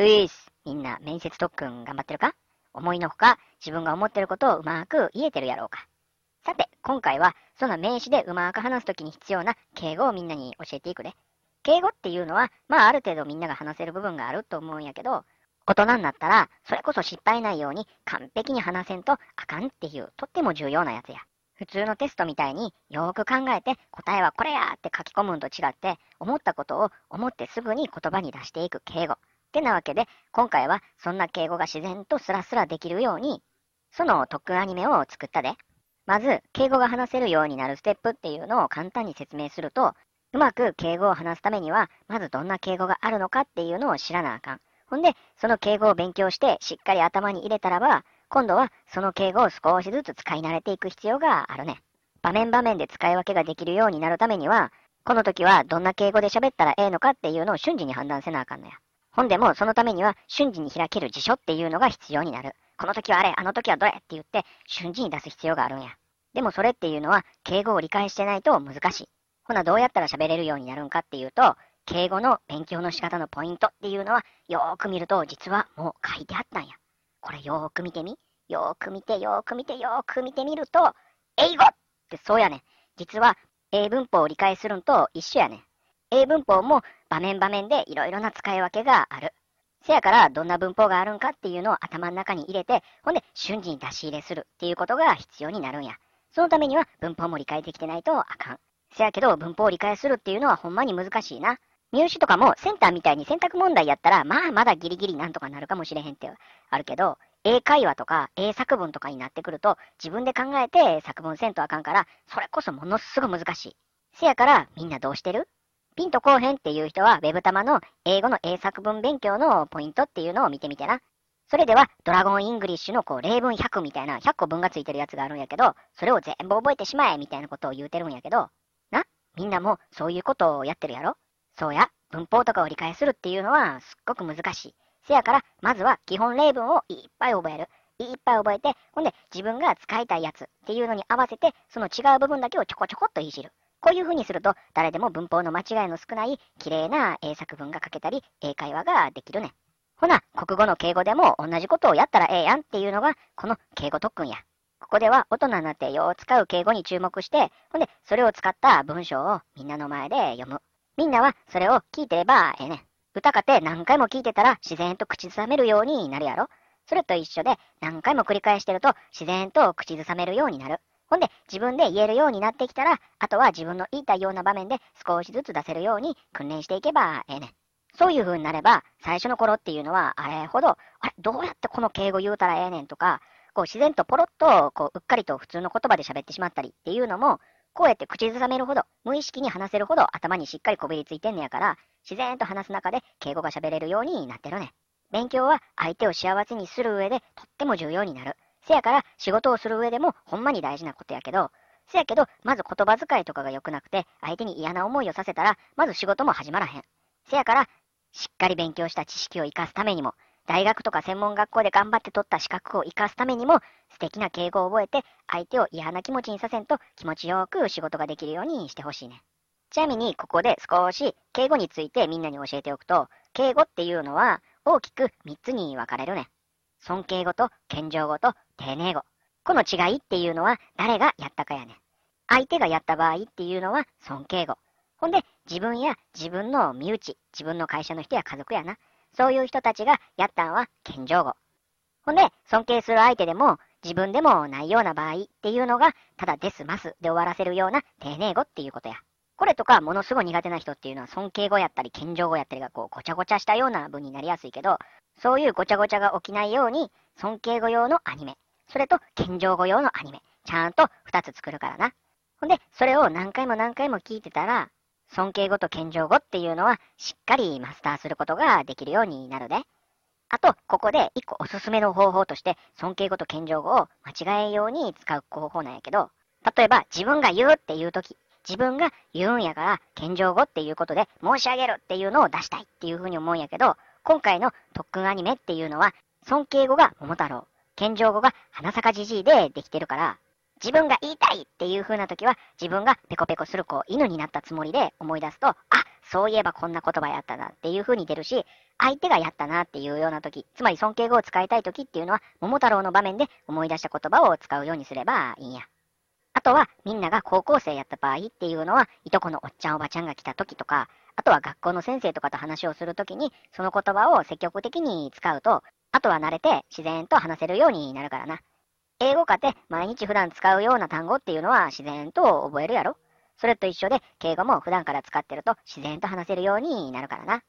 ルイス、みんな面接特訓頑張ってるか思いのほか自分が思ってることをうまく言えてるやろうかさて、今回はその名詞でうまく話すときに必要な敬語をみんなに教えていくね。敬語っていうのは、まあある程度みんなが話せる部分があると思うんやけど、大人になったら、それこそ失敗ないように完璧に話せんとあかんっていう、とっても重要なやつや。普通のテストみたいによーく考えて答えはこれやって書き込むんと違って思ったことを思ってすぐに言葉に出していく敬語。ってなわけで、今回はそんな敬語が自然とスラスラできるように、その特訓アニメを作ったで。まず、敬語が話せるようになるステップっていうのを簡単に説明すると、うまく敬語を話すためには、まずどんな敬語があるのかっていうのを知らなあかん。ほんで、その敬語を勉強して、しっかり頭に入れたらば、今度はその敬語を少しずつ使い慣れていく必要があるね。場面場面で使い分けができるようになるためには、この時はどんな敬語で喋ったらええのかっていうのを瞬時に判断せなあかんのや。本でもそのためには瞬時に開ける辞書っていうのが必要になる。この時はあれ、あの時はどれって言って瞬時に出す必要があるんや。でもそれっていうのは敬語を理解してないと難しい。ほなどうやったら喋れるようになるんかっていうと、敬語の勉強の仕方のポイントっていうのはよーく見ると実はもう書いてあったんや。これよーく見てみ。よーく見てよーく見てよーく見てみると、英語ってそうやね実は英文法を理解するんと一緒やね英文法も場面場面でいろいろな使い分けがある。せやからどんな文法があるんかっていうのを頭の中に入れて、ほんで瞬時に出し入れするっていうことが必要になるんや。そのためには文法も理解できてないとあかん。せやけど文法を理解するっていうのはほんまに難しいな。入試とかもセンターみたいに選択問題やったら、まあまだギリギリなんとかなるかもしれへんってあるけど、英会話とか英作文とかになってくると自分で考えて作文せんとあかんから、それこそものすごい難しい。せやからみんなどうしてるピンとこうへんっていう人は Web 玉の英語の英作文勉強のポイントっていうのを見てみてな。それでは、ドラゴンイングリッシュのこう例文100みたいな100個文がついてるやつがあるんやけど、それを全部覚えてしまえみたいなことを言うてるんやけど、な、みんなもそういうことをやってるやろそうや、文法とかを理解するっていうのはすっごく難しい。せやから、まずは基本例文をいっぱい覚える。いっぱい覚えて、ほんで自分が使いたいやつっていうのに合わせて、その違う部分だけをちょこちょこっといじる。こういう風にすると、誰でも文法の間違いの少ない、綺麗な英作文が書けたり、英会話ができるねほな、国語の敬語でも同じことをやったらええやんっていうのが、この敬語特訓や。ここでは大人になってよう使う敬語に注目して、ほんで、それを使った文章をみんなの前で読む。みんなはそれを聞いてればええね歌かて何回も聞いてたら自然と口ずさめるようになるやろ。それと一緒で何回も繰り返してると自然と口ずさめるようになる。ほんで、自分で言えるようになってきたら、あとは自分の言いたいような場面で少しずつ出せるように訓練していけばええねん。そういう風になれば、最初の頃っていうのは、あれほど、あれ、どうやってこの敬語言うたらええねんとか、こう自然とポロッと、こう、うっかりと普通の言葉で喋ってしまったりっていうのも、こうやって口ずさめるほど、無意識に話せるほど頭にしっかりこびりついてんねやから、自然と話す中で敬語が喋れるようになってるね。勉強は相手を幸せにする上でとっても重要になる。せやから仕事をする上でもほんまに大事なことやけど、せやけど、まず言葉遣いとかが良くなくて、相手に嫌な思いをさせたら、まず仕事も始まらへん。せやから、しっかり勉強した知識を活かすためにも、大学とか専門学校で頑張って取った資格を活かすためにも、素敵な敬語を覚えて、相手を嫌な気持ちにさせんと気持ちよく仕事ができるようにしてほしいね。ちなみに、ここで少し敬語についてみんなに教えておくと、敬語っていうのは大きく3つに分かれるね。尊敬語と謙譲語と丁寧語。この違いっていうのは誰がやったかやねん。相手がやった場合っていうのは尊敬語。ほんで、自分や自分の身内、自分の会社の人や家族やな。そういう人たちがやったんは謙譲語。ほんで、尊敬する相手でも自分でもないような場合っていうのが、ただですますで終わらせるような丁寧語っていうことや。これとか、ものすごい苦手な人っていうのは尊敬語やったり、謙譲語やったりがこう、ごちゃごちゃしたような文になりやすいけど、そういうごちゃごちゃが起きないように、尊敬語用のアニメ、それと謙譲語用のアニメ、ちゃんと2つ作るからな。ほんで、それを何回も何回も聞いてたら、尊敬語と謙譲語っていうのは、しっかりマスターすることができるようになるで。あと、ここで1個おすすめの方法として、尊敬語と謙譲語を間違えように使う方法なんやけど、例えば自分が言うっていう時、自分が言うんやから、謙譲語っていうことで、申し上げるっていうのを出したいっていうふうに思うんやけど、今回の特訓アニメっていうのは、尊敬語が桃太郎、謙譲語が花坂じじいでできてるから、自分が言いたいっていう風な時は、自分がペコペコする子を犬になったつもりで思い出すと、あそういえばこんな言葉やったなっていう風に出るし、相手がやったなっていうような時、つまり尊敬語を使いたい時っていうのは、桃太郎の場面で思い出した言葉を使うようにすればいいんや。あとは、みんなが高校生やった場合っていうのは、いとこのおっちゃんおばちゃんが来た時とか、あとは学校の先生とかと話をするときに、その言葉を積極的に使うと、あとは慣れて自然と話せるようになるからな。英語かて毎日普段使うような単語っていうのは自然と覚えるやろそれと一緒で敬語も普段から使ってると自然と話せるようになるからな。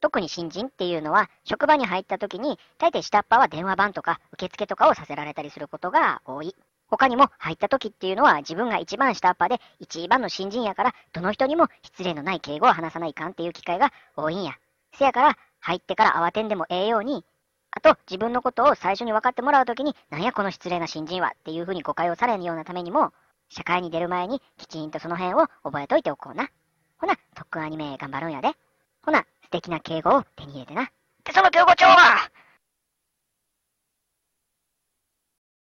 特に新人っていうのは職場に入った時に大抵下っ端は電話番とか受付とかをさせられたりすることが多い。他にも入った時っていうのは自分が一番下っ端で一番の新人やからどの人にも失礼のない敬語を話さないかんっていう機会が多いんや。せやから入ってから慌てんでもええように、あと自分のことを最初に分かってもらう時になんやこの失礼な新人はっていうふうに誤解をされんようなためにも社会に出る前にきちんとその辺を覚えといておこうな。ほな、特訓アニメ頑張るんやで。ほな、素敵な敬語を手に入れてな。で、その敬語帳は